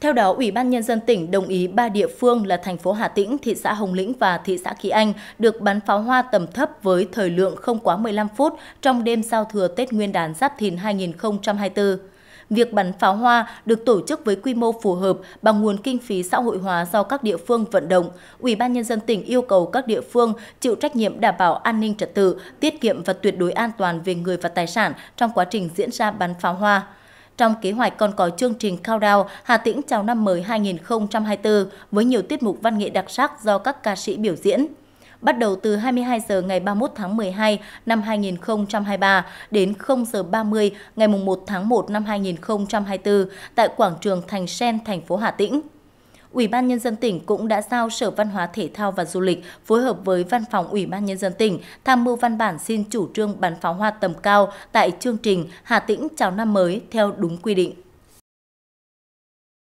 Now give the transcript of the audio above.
Theo đó, Ủy ban Nhân dân tỉnh đồng ý ba địa phương là thành phố Hà Tĩnh, thị xã Hồng Lĩnh và thị xã Kỳ Anh được bắn pháo hoa tầm thấp với thời lượng không quá 15 phút trong đêm giao thừa Tết Nguyên đán Giáp Thìn 2024. Việc bắn pháo hoa được tổ chức với quy mô phù hợp bằng nguồn kinh phí xã hội hóa do các địa phương vận động. Ủy ban nhân dân tỉnh yêu cầu các địa phương chịu trách nhiệm đảm bảo an ninh trật tự, tiết kiệm và tuyệt đối an toàn về người và tài sản trong quá trình diễn ra bắn pháo hoa. Trong kế hoạch còn có chương trình Countdown Hà Tĩnh chào năm mới 2024 với nhiều tiết mục văn nghệ đặc sắc do các ca sĩ biểu diễn bắt đầu từ 22 giờ ngày 31 tháng 12 năm 2023 đến 0 giờ 30 ngày 1 tháng 1 năm 2024 tại quảng trường Thành Sen, thành phố Hà Tĩnh. Ủy ban Nhân dân tỉnh cũng đã giao Sở Văn hóa Thể thao và Du lịch phối hợp với Văn phòng Ủy ban Nhân dân tỉnh tham mưu văn bản xin chủ trương bắn pháo hoa tầm cao tại chương trình Hà Tĩnh chào năm mới theo đúng quy định.